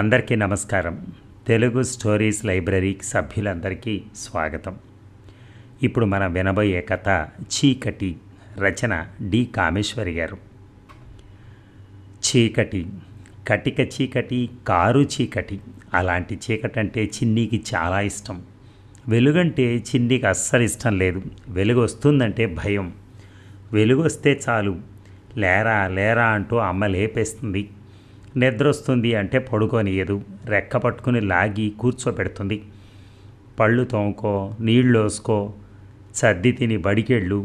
అందరికీ నమస్కారం తెలుగు స్టోరీస్ లైబ్రరీకి సభ్యులందరికీ స్వాగతం ఇప్పుడు మనం వినబోయే కథ చీకటి రచన డి కామేశ్వరి గారు చీకటి కటిక చీకటి కారు చీకటి అలాంటి చీకటి అంటే చిన్నీకి చాలా ఇష్టం వెలుగంటే చిన్నీకి అస్సలు ఇష్టం లేదు వెలుగు వస్తుందంటే భయం వెలుగు వస్తే చాలు లేరా లేరా అంటూ అమ్మ లేపేస్తుంది నిద్రొస్తుంది అంటే పడుకోనియదు రెక్క పట్టుకుని లాగి కూర్చోపెడుతుంది పళ్ళు తోముకో నీళ్ళు వేసుకో సర్ది తిని బడికెళ్ళు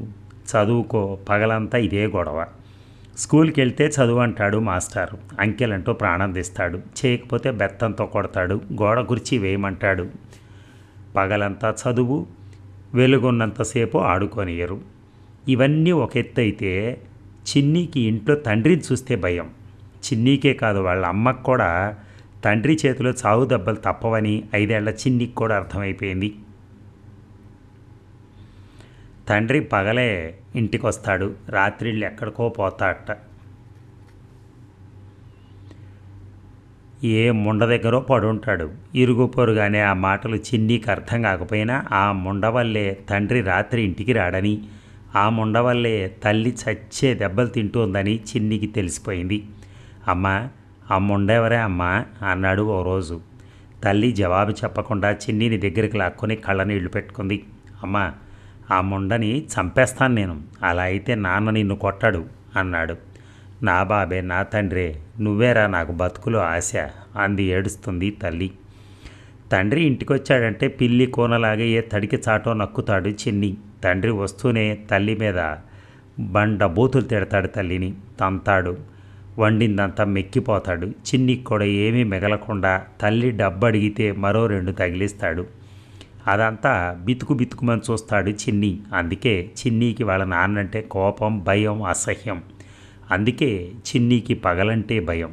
చదువుకో పగలంతా ఇదే గొడవ స్కూల్కి వెళ్తే చదువు అంటాడు మాస్టారు అంకెలంటూ ప్రాణం చేయకపోతే బెత్తంతో కొడతాడు గోడ గురిచి వేయమంటాడు పగలంతా చదువు వెలుగున్నంతసేపు ఆడుకోనియరు ఇవన్నీ ఒక ఎత్తు అయితే చిన్నికి ఇంట్లో తండ్రిని చూస్తే భయం చిన్నీకే కాదు వాళ్ళ అమ్మకు కూడా తండ్రి చేతిలో చావు దెబ్బలు తప్పవని ఐదేళ్ల చిన్నికి కూడా అర్థమైపోయింది తండ్రి పగలే ఇంటికి వస్తాడు రాత్రిళ్ళు ఎక్కడికో పోతాడట ఏ ముండ దగ్గర పడుంటాడు ఇరుగు పొరుగానే ఆ మాటలు చిన్నీకి అర్థం కాకపోయినా ఆ ముండ వల్లే తండ్రి రాత్రి ఇంటికి రాడని ఆ ముండ వల్లే తల్లి చచ్చే దెబ్బలు తింటుందని చిన్నికి తెలిసిపోయింది అమ్మా అమ్ముండేవరే అమ్మా అన్నాడు ఓ రోజు తల్లి జవాబు చెప్పకుండా చిన్నీని దగ్గరికి లాక్కొని కళ్ళ నీళ్లు పెట్టుకుంది అమ్మా ఆ ముండని చంపేస్తాను నేను అలా అయితే నాన్న నిన్ను కొట్టాడు అన్నాడు నా బాబే నా తండ్రే నువ్వేరా నాకు బతుకులో ఆశ అంది ఏడుస్తుంది తల్లి తండ్రి ఇంటికొచ్చాడంటే పిల్లి కోనలాగే ఏ తడికి చాటో నక్కుతాడు చిన్ని తండ్రి వస్తూనే తల్లి మీద బండ బూతులు తిడతాడు తల్లిని తంతాడు వండిందంతా మెక్కిపోతాడు చిన్ని కూడా ఏమీ మిగలకుండా తల్లి డబ్బు అడిగితే మరో రెండు తగిలిస్తాడు అదంతా బితుకు బితుకుమని చూస్తాడు చిన్ని అందుకే చిన్నీకి వాళ్ళ నాన్నంటే కోపం భయం అసహ్యం అందుకే చిన్నీకి పగలంటే భయం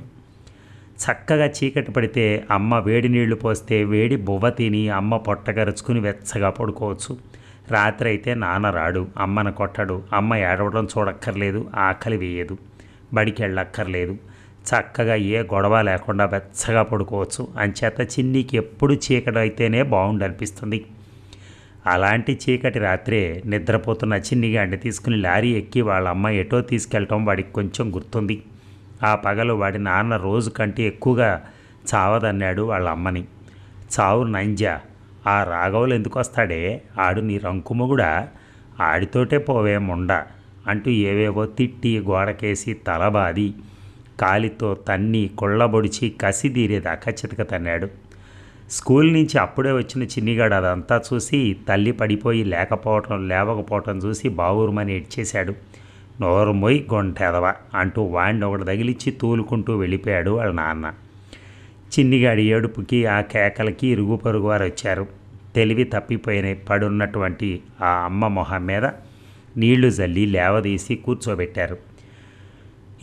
చక్కగా చీకటి పడితే అమ్మ వేడి నీళ్లు పోస్తే వేడి బువ్వ తిని అమ్మ పొట్టగరుచుకుని వెచ్చగా పడుకోవచ్చు రాత్రి అయితే నాన్న రాడు అమ్మను కొట్టడు అమ్మ ఏడవడం చూడక్కర్లేదు ఆకలి వేయదు బడికి వెళ్ళక్కర్లేదు చక్కగా ఏ గొడవ లేకుండా వెచ్చగా పడుకోవచ్చు అంచేత చిన్నికి ఎప్పుడు చీకటి అయితేనే బాగుండి అనిపిస్తుంది అలాంటి చీకటి రాత్రే నిద్రపోతున్న చిన్నిగాడిని తీసుకుని లారీ ఎక్కి వాళ్ళ అమ్మ ఎటో తీసుకెళ్ళటం వాడికి కొంచెం గుర్తుంది ఆ పగలు వాడి నాన్న రోజు కంటే ఎక్కువగా చావదన్నాడు వాళ్ళ అమ్మని చావు నంజ ఆ రాఘవులు ఎందుకు వస్తాడే ఆడు నీ రంకుమ కూడా ఆడితోటే పోవే ముండా అంటూ ఏవేవో తిట్టి గోడకేసి తలబాది కాలితో తన్ని కొళ్ళబొడిచి కసిదీరేదాకా చితకతన్నాడు స్కూల్ నుంచి అప్పుడే వచ్చిన చిన్నిగాడు అదంతా చూసి తల్లి పడిపోయి లేకపోవటం లేవకపోవటం చూసి బావురుమని ఏడ్చేశాడు నోరు మొయ్ గొంటెదవా అంటూ వాణ్ణి ఒకటి తగిలిచ్చి తూలుకుంటూ వెళ్ళిపోయాడు వాళ్ళ నాన్న చిన్నిగాడి ఏడుపుకి ఆ కేకలకి ఇరుగు పొరుగు వారు వచ్చారు తెలివి తప్పిపోయిన పడున్నటువంటి ఆ అమ్మ మొహం మీద నీళ్లు జల్లి లేవదీసి కూర్చోబెట్టారు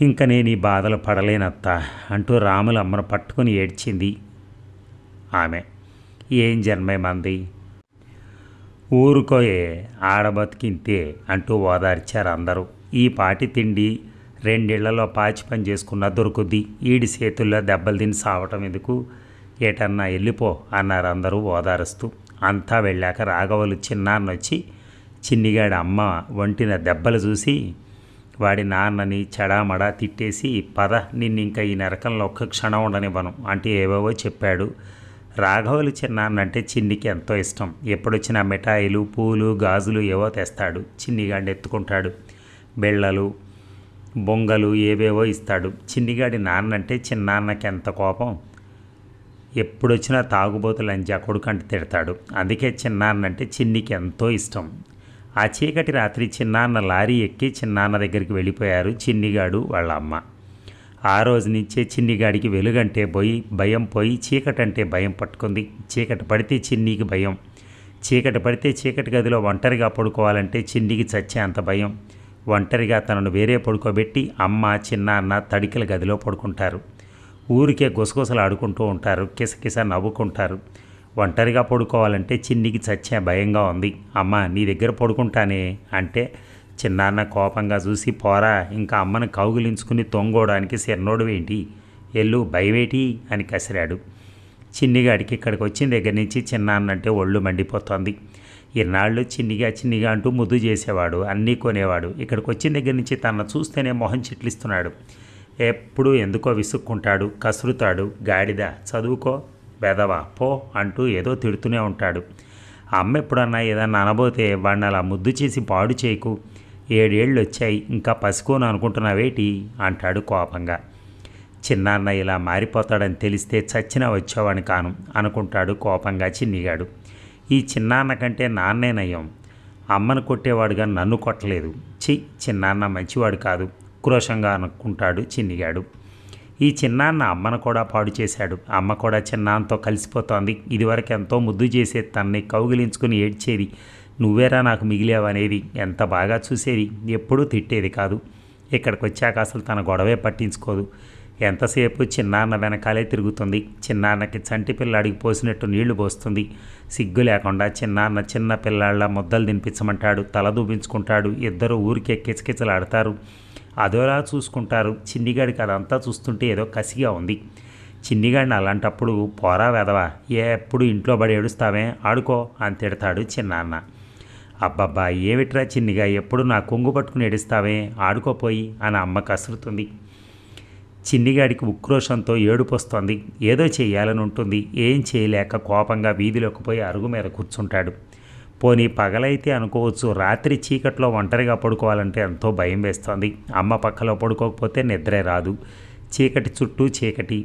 ఇంక నేను ఈ బాధలు పడలేనత్తా అంటూ రాములు అమ్మను పట్టుకుని ఏడ్చింది ఆమె ఏం జన్మే మంది ఊరుకోయే ఆడబతికింతే అంటూ ఓదార్చారు అందరూ ఈ పాటి తిండి రెండేళ్లలో పాచి పని చేసుకున్నా దొరుకుద్ది ఈడి చేతుల్లో దెబ్బలు తిని సావటం ఎందుకు ఏటన్నా వెళ్ళిపో అన్నారు అందరూ ఓదారుస్తూ అంతా వెళ్ళాక రాఘవలు వచ్చి చిన్నిగాడి అమ్మ వంటిన దెబ్బలు చూసి వాడి నాన్నని చెడామడా తిట్టేసి పద నిన్ను ఇంకా ఈ నరకంలో ఒక్క క్షణం ఉండనివ్వను అంటే ఏవేవో చెప్పాడు రాఘవులు అంటే చిన్నికి ఎంతో ఇష్టం ఎప్పుడొచ్చినా మిఠాయిలు పూలు గాజులు ఏవో తెస్తాడు చిన్నిగాడిని ఎత్తుకుంటాడు బిళ్ళలు బొంగలు ఏవేవో ఇస్తాడు చిన్నిగాడి నాన్నంటే చిన్నాన్నకి ఎంత కోపం ఎప్పుడొచ్చినా తాగుబోతులు అని కొడుకంటే తిడతాడు అందుకే చిన్నాన్నంటే చిన్నికి ఎంతో ఇష్టం ఆ చీకటి రాత్రి చిన్నాన్న లారీ ఎక్కి చిన్నాన్న దగ్గరికి వెళ్ళిపోయారు చిన్నిగాడు వాళ్ళ అమ్మ ఆ రోజు నుంచే చిన్నిగాడికి వెలుగంటే పోయి భయం పోయి చీకటంటే భయం పట్టుకుంది చీకటి పడితే చిన్నికి భయం చీకటి పడితే చీకటి గదిలో ఒంటరిగా పడుకోవాలంటే చిన్నికి చచ్చే అంత భయం ఒంటరిగా తనను వేరే పడుకోబెట్టి అమ్మ చిన్నాన్న తడికల గదిలో పడుకుంటారు ఊరికే గుసగుసలు ఆడుకుంటూ ఉంటారు కిసకిస నవ్వుకుంటారు ఒంటరిగా పడుకోవాలంటే చిన్నికి చచ్చే భయంగా ఉంది అమ్మ నీ దగ్గర పడుకుంటానే అంటే చిన్నాన్న కోపంగా చూసి పోరా ఇంకా అమ్మను కౌగిలించుకుని తొంగోడానికి సిరనోడు ఏంటి ఎల్లు భయమేటి అని కసిరాడు చిన్నిగాడికి ఇక్కడికి వచ్చిన దగ్గర నుంచి చిన్నాన్నంటే ఒళ్ళు మండిపోతోంది ఇన్నాళ్ళు చిన్నిగా చిన్నిగా అంటూ ముద్దు చేసేవాడు అన్నీ కొనేవాడు ఇక్కడికి వచ్చిన దగ్గర నుంచి తన చూస్తేనే మొహం చిట్లిస్తున్నాడు ఎప్పుడూ ఎందుకో విసుక్కుంటాడు కసురుతాడు గాడిద చదువుకో పెదవా పో అంటూ ఏదో తిడుతూనే ఉంటాడు అమ్మ ఎప్పుడన్నా ఏదన్నా అనబోతే వాడిని అలా ముద్దు చేసి పాడు చేయకు ఏడేళ్ళు వచ్చాయి ఇంకా పసుకోను అనుకుంటున్నావేటి అంటాడు కోపంగా చిన్నాన్న ఇలా మారిపోతాడని తెలిస్తే చచ్చినా వచ్చావని కాను అనుకుంటాడు కోపంగా చిన్నిగాడు ఈ చిన్నాన్న కంటే నాన్నే నయం అమ్మను కొట్టేవాడుగా నన్ను కొట్టలేదు చి చిన్నాన్న మంచివాడు కాదు క్రోషంగా అనుకుంటాడు చిన్నిగాడు ఈ చిన్నాన్న అమ్మను కూడా పాడు చేశాడు అమ్మ కూడా చిన్నాన్నతో కలిసిపోతోంది ఇదివరకు ఎంతో ముద్దు చేసే తన్ని కౌగిలించుకుని ఏడ్చేది నువ్వేరా నాకు మిగిలేవనేది ఎంత బాగా చూసేది ఎప్పుడూ తిట్టేది కాదు ఇక్కడికి వచ్చాక అసలు తన గొడవే పట్టించుకోదు ఎంతసేపు చిన్నాన్న వెనకాలే తిరుగుతుంది చిన్నాన్నకి చంటి పిల్లాడికి పోసినట్టు నీళ్లు పోస్తుంది సిగ్గు లేకుండా చిన్నాన్న చిన్న పిల్లాళ్ళ ముద్దలు తినిపించమంటాడు తల దూపించుకుంటాడు ఇద్దరు ఊరికే కిచకిచలాడతారు అదోలా చూసుకుంటారు చిన్నిగాడికి అదంతా చూస్తుంటే ఏదో కసిగా ఉంది చిన్నిగాడిని అలాంటప్పుడు పోరా వెదవా ఎప్పుడు ఇంట్లో పడి ఏడుస్తావే ఆడుకో అని తిడతాడు చిన్నాన్న అబ్బబ్బా ఏమిట్రా చిన్నిగా ఎప్పుడు నా కొంగు పట్టుకుని ఏడుస్తావే ఆడుకోపోయి అని అమ్మ కసురుతుంది చిన్నిగాడికి ఉక్రోషంతో ఏడుపొస్తోంది ఏదో చేయాలని ఉంటుంది ఏం చేయలేక కోపంగా వీధిలోకి పోయి అరుగు మీద కూర్చుంటాడు పోనీ పగలైతే అనుకోవచ్చు రాత్రి చీకట్లో ఒంటరిగా పడుకోవాలంటే ఎంతో భయం వేస్తోంది అమ్మ పక్కలో పడుకోకపోతే నిద్రే రాదు చీకటి చుట్టూ చీకటి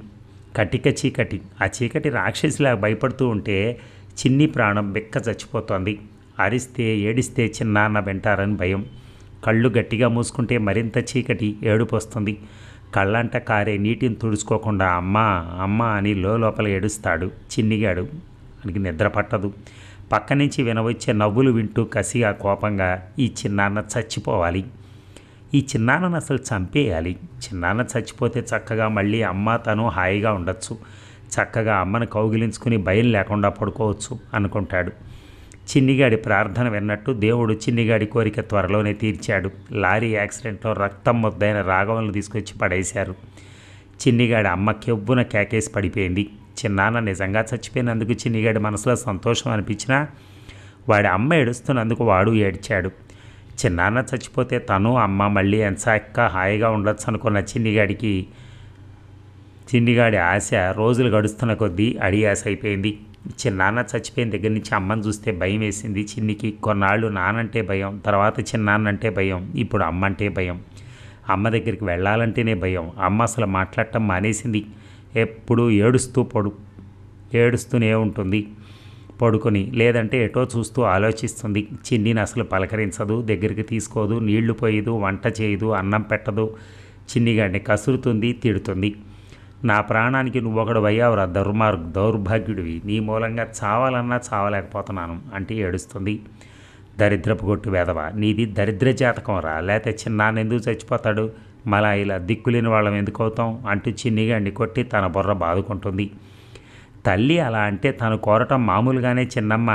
కటిక చీకటి ఆ చీకటి రాక్షసిలా భయపడుతూ ఉంటే చిన్ని ప్రాణం బిక్క చచ్చిపోతోంది అరిస్తే ఏడిస్తే చిన్నాన్న వింటారని భయం కళ్ళు గట్టిగా మూసుకుంటే మరింత చీకటి ఏడుపు వస్తుంది కళ్ళంట కారే నీటిని తుడుచుకోకుండా అమ్మ అమ్మ అని లోపల ఏడుస్తాడు చిన్నిగాడు అనికి నిద్ర పట్టదు పక్క నుంచి వినవచ్చే నవ్వులు వింటూ కసిగా కోపంగా ఈ చిన్నాన్న చచ్చిపోవాలి ఈ చిన్నాన్నను అసలు చంపేయాలి చిన్నాన్న చచ్చిపోతే చక్కగా మళ్ళీ అమ్మ తను హాయిగా ఉండొచ్చు చక్కగా అమ్మను కౌగిలించుకుని భయం లేకుండా పడుకోవచ్చు అనుకుంటాడు చిన్నిగాడి ప్రార్థన విన్నట్టు దేవుడు చిన్నిగాడి కోరిక త్వరలోనే తీర్చాడు లారీ యాక్సిడెంట్లో రక్తం ముద్దైన రాఘవలను తీసుకొచ్చి పడేశారు చిన్నిగాడి అమ్మ కెవ్వున కేకేసి పడిపోయింది చిన్నాన్న నిజంగా చచ్చిపోయినందుకు చిన్నిగాడి మనసులో సంతోషం అనిపించినా వాడి అమ్మ ఏడుస్తున్నందుకు వాడు ఏడ్చాడు చిన్నాన్న చచ్చిపోతే తను అమ్మ మళ్ళీ ఎంచాక హాయిగా ఉండొచ్చు అనుకున్న చిన్నిగాడికి చిన్నిగాడి ఆశ రోజులు గడుస్తున్న కొద్దీ అడి ఆశ అయిపోయింది చిన్నాన్న చచ్చిపోయిన దగ్గర నుంచి అమ్మని చూస్తే భయం వేసింది చిన్నికి కొన్నాళ్ళు నానంటే భయం తర్వాత చిన్నాన్నంటే భయం ఇప్పుడు అమ్మ అంటే భయం అమ్మ దగ్గరికి వెళ్ళాలంటేనే భయం అమ్మ అసలు మాట్లాడటం మానేసింది ఎప్పుడు ఏడుస్తూ పడు ఏడుస్తూనే ఉంటుంది పడుకొని లేదంటే ఎటో చూస్తూ ఆలోచిస్తుంది చిన్నిని అసలు పలకరించదు దగ్గరికి తీసుకోదు నీళ్లు పోయదు వంట చేయదు అన్నం పెట్టదు చిన్నిగాడిని కసురుతుంది తిడుతుంది నా ప్రాణానికి నువ్వు ఒకడు అయ్యావురా దుర్మార్గ దౌర్భాగ్యుడివి నీ మూలంగా చావాలన్నా చావలేకపోతున్నాను అంటే ఏడుస్తుంది దరిద్రపు కొట్టు వేదవ నీది దరిద్ర జాతకం రా లేకపోతే చిన్నాన్న ఎందుకు చచ్చిపోతాడు మళ్ళా ఇలా దిక్కులేని వాళ్ళం ఎందుకు అవుతాం అంటూ అండి కొట్టి తన బుర్ర బాదుకుంటుంది తల్లి అలా అంటే తను కోరటం మామూలుగానే చిన్నమ్మ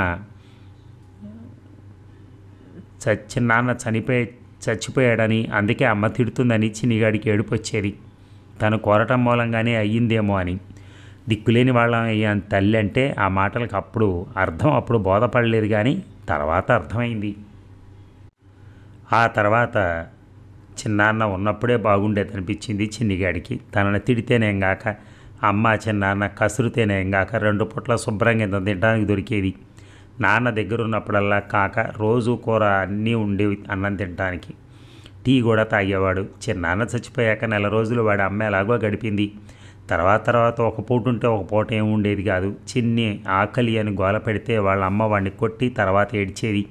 చిన్నాన్న చనిపోయి చచ్చిపోయాడని అందుకే అమ్మ తిడుతుందని చిన్నిగాడికి ఏడుపు వచ్చేది తను కోరటం మూలంగానే అయ్యిందేమో అని దిక్కులేని వాళ్ళం అయ్యాను తల్లి అంటే ఆ మాటలకు అప్పుడు అర్థం అప్పుడు బోధపడలేదు కానీ తర్వాత అర్థమైంది ఆ తర్వాత చిన్నాన్న ఉన్నప్పుడే బాగుండేది అనిపించింది చిన్నిగాడికి తనని తిడితేనేం కాక అమ్మ చిన్నాన్న కసురుతేనేం కాక రెండు పొట్ల శుభ్రంగా ఇంత తినడానికి దొరికేది నాన్న దగ్గర ఉన్నప్పుడల్లా కాక రోజు కూర అన్నీ ఉండేవి అన్నం తినడానికి టీ కూడా తాగేవాడు చిన్నాన్న చచ్చిపోయాక నెల రోజులు వాడి అమ్మ ఎలాగో గడిపింది తర్వాత తర్వాత ఒక పూట ఉంటే ఒక పూట ఏమి ఉండేది కాదు చిన్ని ఆకలి అని గోల పెడితే వాళ్ళ అమ్మ వాడిని కొట్టి తర్వాత ఏడ్చేది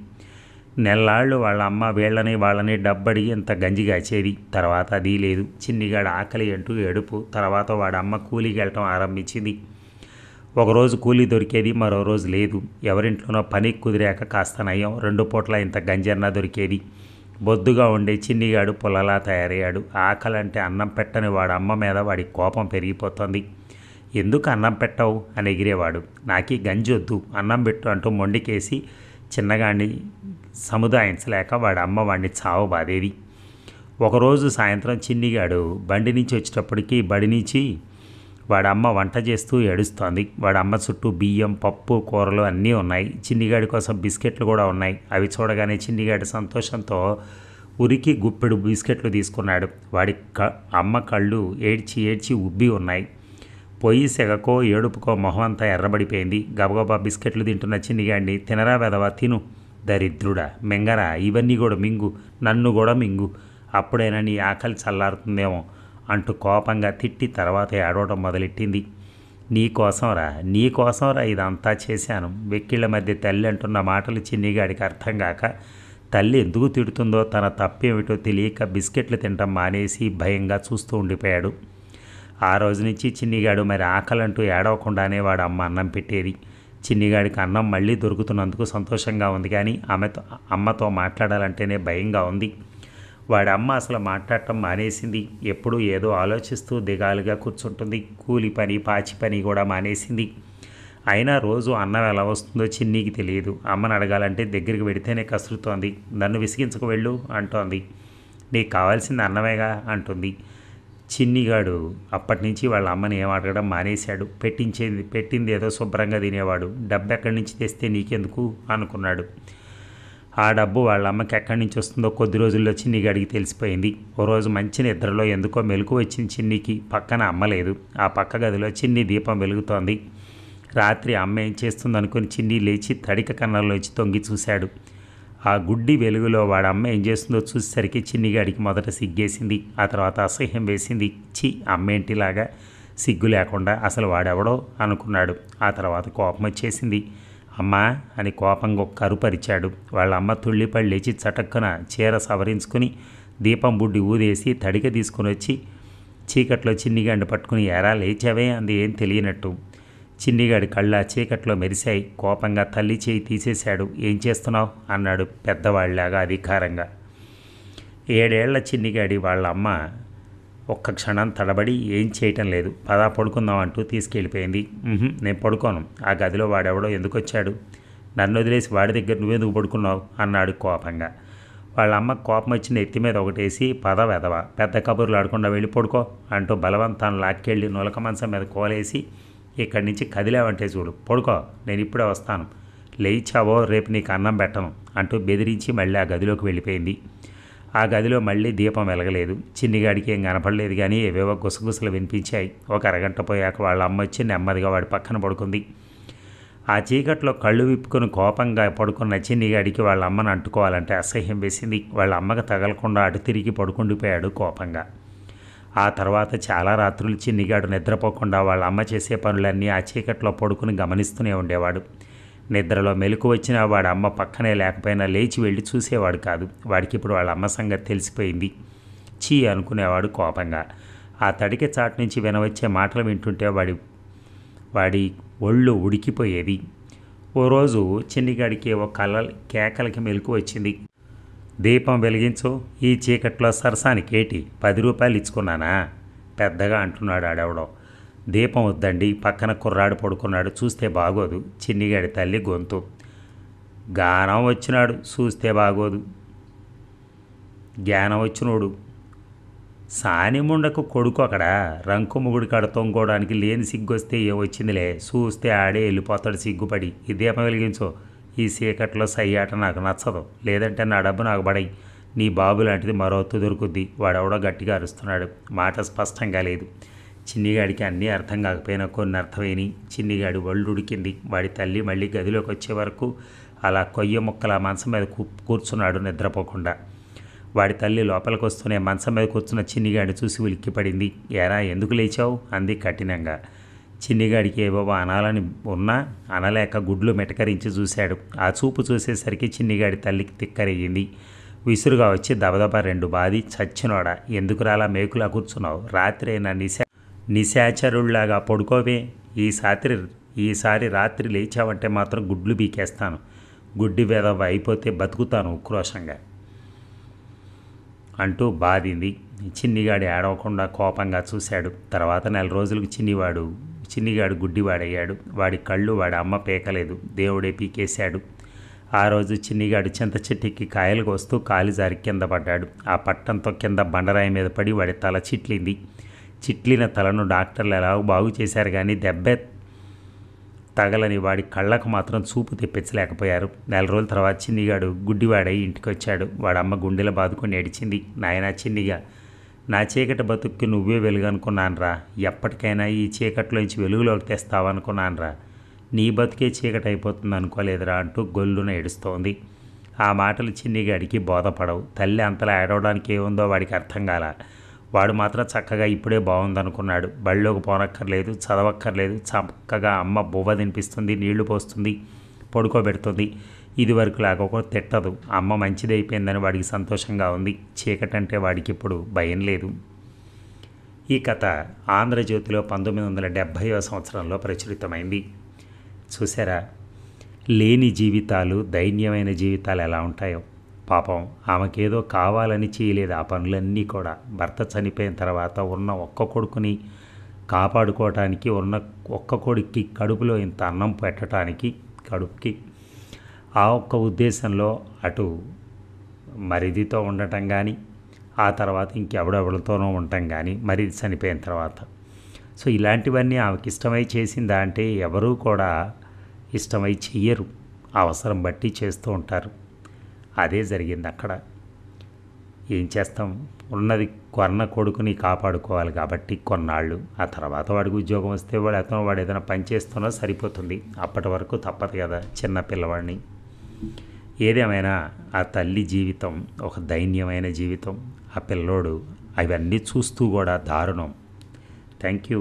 నెల్లాళ్ళు వాళ్ళ అమ్మ వీళ్ళని వాళ్ళని డబ్బడి ఇంత గంజిగాచేది తర్వాత అది లేదు చిన్నిగాడు ఆకలి అంటూ ఏడుపు తర్వాత వాడమ్మ కూలికి వెళ్ళటం ఆరంభించింది ఒకరోజు కూలీ దొరికేది మరో రోజు లేదు ఎవరింట్లోనో పని కుదిరాక కాస్త నయం రెండు పూట్ల ఇంత గంజన్న దొరికేది బొద్దుగా ఉండే చిన్నిగాడు పొలలా తయారయ్యాడు ఆకలంటే అన్నం పెట్టని వాడు అమ్మ మీద వాడి కోపం పెరిగిపోతుంది ఎందుకు అన్నం పెట్టవు అని ఎగిరేవాడు నాకు గంజొద్దు అన్నం పెట్టు అంటూ మొండికేసి చిన్నగాడిని సముదాయించలేక వాడి అమ్మ వాడిని చావ బాధేది ఒకరోజు సాయంత్రం చిన్నిగాడు బండి నుంచి వచ్చేటప్పటికి బడి నుంచి వాడమ్మ వంట చేస్తూ ఏడుస్తోంది వాడమ్మ చుట్టూ బియ్యం పప్పు కూరలు అన్నీ ఉన్నాయి చిన్నిగాడి కోసం బిస్కెట్లు కూడా ఉన్నాయి అవి చూడగానే చిన్నిగాడి సంతోషంతో ఉరికి గుప్పెడు బిస్కెట్లు తీసుకున్నాడు వాడి క అమ్మ కళ్ళు ఏడ్చి ఏడ్చి ఉబ్బి ఉన్నాయి పొయ్యి సెగకో ఏడుపుకో మొహం అంతా ఎర్రబడిపోయింది గబగబా బిస్కెట్లు తింటున్న చిన్నిగాడిని తినరా వెదవా తిను దరిద్రుడా మింగరా ఇవన్నీ కూడా మింగు నన్ను కూడా మింగు అప్పుడైనా నీ ఆకలి చల్లారుతుందేమో అంటూ కోపంగా తిట్టి తర్వాత ఏడవడం మొదలెట్టింది నీకోసంరా నీకోసంరా ఇదంతా చేశాను వెక్కిళ్ళ మధ్య తల్లి అంటున్న మాటలు చిన్నిగాడికి అర్థం కాక తల్లి ఎందుకు తిడుతుందో తన తప్పేమిటో తెలియక బిస్కెట్లు తినటం మానేసి భయంగా చూస్తూ ఉండిపోయాడు ఆ రోజు నుంచి చిన్నిగాడు మరి ఆకలంటూ ఏడవకుండానే వాడు అమ్మ అన్నం పెట్టేది చిన్నిగాడికి అన్నం మళ్ళీ దొరుకుతున్నందుకు సంతోషంగా ఉంది కానీ ఆమెతో అమ్మతో మాట్లాడాలంటేనే భయంగా ఉంది వాడి అమ్మ అసలు మాట్లాడటం మానేసింది ఎప్పుడూ ఏదో ఆలోచిస్తూ దిగాలుగా కూర్చుంటుంది కూలి పని పాచి పని కూడా మానేసింది అయినా రోజు అన్నం ఎలా వస్తుందో చిన్నీకి తెలియదు అమ్మను అడగాలంటే దగ్గరికి పెడితేనే కసురుతోంది నన్ను విసిగించుకు వెళ్ళు అంటోంది నీకు కావాల్సింది అన్నమేగా అంటుంది చిన్నిగాడు అప్పటి నుంచి వాళ్ళ అమ్మని ఏం అడగడం మానేశాడు పెట్టించేది పెట్టింది ఏదో శుభ్రంగా తినేవాడు డబ్బు ఎక్కడి నుంచి తెస్తే నీకెందుకు అనుకున్నాడు ఆ డబ్బు వాళ్ళ అమ్మకి ఎక్కడి నుంచి వస్తుందో కొద్ది రోజుల్లో చిన్నిగాడికి తెలిసిపోయింది ఓ రోజు మంచి నిద్రలో ఎందుకో మెలకు వచ్చింది చిన్నికి పక్కన అమ్మలేదు ఆ పక్క గదిలో చిన్ని దీపం వెలుగుతోంది రాత్రి అమ్మ ఏం చేస్తుందనుకుని చిన్ని లేచి తడిక కన్నంలోంచి తొంగి చూశాడు ఆ గుడ్డి వెలుగులో వాడి అమ్మ ఏం చేస్తుందో చూసేసరికి చిన్నిగాడికి మొదట సిగ్గేసింది ఆ తర్వాత అసహ్యం వేసింది చి అమ్మేంటిలాగా సిగ్గు లేకుండా అసలు వాడెవడో అనుకున్నాడు ఆ తర్వాత కోపం వచ్చేసింది అమ్మా అని కోపంగా కరుపరిచాడు వాళ్ళ అమ్మ తుళ్ళిపడి లేచి చటక్కున చీర సవరించుకుని దీపం బుడ్డి ఊదేసి తడిగా తీసుకుని వచ్చి చీకట్లో చిన్నిగండు పట్టుకుని ఎరా లేచావే అంది ఏం తెలియనట్టు చిన్నిగాడి కళ్ళ చీకట్లో మెరిశాయి కోపంగా తల్లి చేయి తీసేశాడు ఏం చేస్తున్నావు అన్నాడు పెద్దవాళ్ళలాగా అధికారంగా ఏడేళ్ల చిన్నిగాడి వాళ్ళ అమ్మ ఒక్క క్షణం తడబడి ఏం చేయటం లేదు పదా పడుకుందాం అంటూ తీసుకెళ్ళిపోయింది నేను పడుకోను ఆ గదిలో వాడెవడో ఎందుకు వచ్చాడు నన్ను వదిలేసి వాడి దగ్గర నువ్వెందుకు పడుకున్నావు అన్నాడు కోపంగా వాళ్ళ అమ్మ కోపం వచ్చిన నెత్తి మీద ఒకటేసి పద వెదవ పెద్ద కబుర్లు ఆడకుండా వెళ్ళి పడుకో అంటూ బలవంతాన్ని లాక్కెళ్ళి నులక మంచం మీద కోలేసి ఇక్కడి నుంచి కదిలేవంటే చూడు పడుకో నేను ఇప్పుడే వస్తాను లేచావో రేపు నీకు అన్నం పెట్టను అంటూ బెదిరించి మళ్ళీ ఆ గదిలోకి వెళ్ళిపోయింది ఆ గదిలో మళ్ళీ దీపం వెలగలేదు చిన్నిగాడికి ఏం కనపడలేదు కానీ ఏవేవో గుసగుసలు వినిపించాయి ఒక అరగంట పోయాక వాళ్ళ అమ్మ వచ్చి నెమ్మదిగా వాడి పక్కన పడుకుంది ఆ చీకట్లో కళ్ళు విప్పుకొని కోపంగా పడుకున్న చిన్నిగాడికి వాళ్ళ అమ్మను అంటుకోవాలంటే అసహ్యం వేసింది వాళ్ళ అమ్మకు తగలకుండా అటు తిరిగి పడుకుండిపోయాడు కోపంగా ఆ తర్వాత చాలా రాత్రులు చిన్నిగాడు నిద్రపోకుండా వాళ్ళ అమ్మ చేసే పనులన్నీ ఆ చీకట్లో పడుకుని గమనిస్తూనే ఉండేవాడు నిద్రలో మెలకు వచ్చినా వాడి అమ్మ పక్కనే లేకపోయినా లేచి వెళ్ళి చూసేవాడు కాదు వాడికి ఇప్పుడు వాళ్ళ అమ్మ సంగతి తెలిసిపోయింది చీ అనుకునేవాడు కోపంగా ఆ తడిక చాటు నుంచి వినవచ్చే మాటలు వింటుంటే వాడి వాడి ఒళ్ళు ఉడికిపోయేది ఓ రోజు చిన్నిగాడికి ఒక కల కేకలకి మెలకు వచ్చింది దీపం వెలిగించు ఈ చీకట్లో కేటి పది రూపాయలు ఇచ్చుకున్నానా పెద్దగా అంటున్నాడు ఆడెవడో దీపం వద్దండి పక్కన కుర్రాడు పడుకున్నాడు చూస్తే బాగోదు చిన్నిగాడి తల్లి గొంతు గానం వచ్చినాడు చూస్తే బాగోదు జ్ఞానం వచ్చినోడు ముండకు కొడుకు అక్కడ రంకు ముగుడి కాడ తొంగోడానికి లేని సిగ్గొస్తే వచ్చిందిలే చూస్తే ఆడే వెళ్ళిపోతాడు సిగ్గుపడి ఈ దీపం వెలిగించో ఈ సై సయ్యాట నాకు నచ్చదు లేదంటే నా డబ్బు నాకు పడై నీ బాబు లాంటిది మరో దొరుకుద్ది వాడెవడో గట్టిగా అరుస్తున్నాడు మాట స్పష్టంగా లేదు చిన్నిగాడికి అన్నీ అర్థం కాకపోయినా కొన్ని అర్థమైని చిన్నిగాడి ఒళ్ళు ఉడికింది వాడి తల్లి మళ్ళీ గదిలోకి వచ్చే వరకు అలా కొయ్య ముక్కల మంచం మీద కూర్చున్నాడు నిద్రపోకుండా వాడి తల్లి లోపలికి వస్తూనే మంచం మీద కూర్చున్న చిన్నిగాడిని చూసి ఉలిక్కిపడింది ఎరా ఎందుకు లేచావు అంది కఠినంగా చిన్నిగాడికి ఏవేవో అనాలని ఉన్నా అనలేక గుడ్లు మెటకరించి చూశాడు ఆ చూపు చూసేసరికి చిన్నిగాడి తల్లికి తిక్కరయ్యింది విసురుగా వచ్చి దబదబా రెండు బాది చచ్చినోడా ఎందుకు రాలా మేకులా కూర్చున్నావు రాత్రి అయినా నిశా నిశాచరుళ్లాగా పడుకోవే ఈసారి ఈసారి రాత్రి లేచావంటే మాత్రం గుడ్లు బీకేస్తాను గుడ్డి వేదవ అయిపోతే బతుకుతాను క్రోషంగా అంటూ బాధింది చిన్నిగాడి ఏడవకుండా కోపంగా చూశాడు తర్వాత నెల రోజులకు చిన్నివాడు చిన్నిగాడు గుడ్డివాడయ్యాడు వాడి కళ్ళు వాడి అమ్మ పేకలేదు దేవుడే పీకేశాడు ఆ రోజు చిన్నిగాడు చింత చెట్టుకి కాయలు కోస్తూ కాలిజారి కింద పడ్డాడు ఆ పట్టంతో కింద బండరాయి మీద పడి వాడి తల చిట్లింది చిట్లిన తలను డాక్టర్లు ఎలా బాగు చేశారు కానీ దెబ్బ తగలని వాడి కళ్ళకు మాత్రం చూపు తెప్పించలేకపోయారు నెల రోజుల తర్వాత చిన్నిగాడు గుడ్డివాడై ఇంటికి వచ్చాడు వాడమ్మ గుండెల బాదుకొని ఏడిచింది నాయనా చిన్నిగా నా చీకటి బతుక్కి నువ్వే వెలుగనుకున్నానరా ఎప్పటికైనా ఈ చీకటిలోంచి వెలుగులోకి తెస్తావనుకున్నానరా నీ బతుకే చీకటి అయిపోతుంది అనుకోలేదురా అంటూ గొల్లున ఏడుస్తోంది ఆ మాటలు చిన్నిగాడికి బోధపడవు తల్లి అంతలా ఏడవడానికి ఏముందో వాడికి అర్థం కాల వాడు మాత్రం చక్కగా ఇప్పుడే బాగుందనుకున్నాడు బళ్ళోకి పోనక్కర్లేదు చదవక్కర్లేదు చక్కగా అమ్మ బువ్వ తినిపిస్తుంది నీళ్లు పోస్తుంది పడుకోబెడుతుంది ఇదివరకు లాగా తిట్టదు అమ్మ మంచిది అయిపోయిందని వాడికి సంతోషంగా ఉంది చీకటంటే వాడికి ఇప్పుడు భయం లేదు ఈ కథ ఆంధ్రజ్యోతిలో పంతొమ్మిది వందల డెబ్భైవ సంవత్సరంలో ప్రచురితమైంది చూసారా లేని జీవితాలు దైన్యమైన జీవితాలు ఎలా ఉంటాయో పాపం ఆమెకేదో కావాలని చేయలేదు ఆ పనులన్నీ కూడా భర్త చనిపోయిన తర్వాత ఉన్న ఒక్క కొడుకుని కాపాడుకోవటానికి ఉన్న ఒక్క కొడుక్కి కడుపులో ఇంత అన్నం పెట్టడానికి కడుపుకి ఆ ఒక్క ఉద్దేశంలో అటు మరిదితో ఉండటం కానీ ఆ తర్వాత ఇంకెవడెవడితోనో ఉండటం కానీ మరిది చనిపోయిన తర్వాత సో ఇలాంటివన్నీ ఆమెకి ఇష్టమై చేసిందా అంటే ఎవరూ కూడా ఇష్టమై చెయ్యరు అవసరం బట్టి చేస్తూ ఉంటారు అదే జరిగింది అక్కడ ఏం చేస్తాం ఉన్నది కొన్న కొడుకుని కాపాడుకోవాలి కాబట్టి కొన్నాళ్ళు ఆ తర్వాత వాడికి ఉద్యోగం వస్తే వాడు అతను వాడు ఏదైనా పని చేస్తున్నా సరిపోతుంది అప్పటి వరకు తప్పదు కదా చిన్న పిల్లవాడిని ఏదేమైనా ఆ తల్లి జీవితం ఒక దైన్యమైన జీవితం ఆ పిల్లోడు అవన్నీ చూస్తూ కూడా దారుణం థ్యాంక్ యూ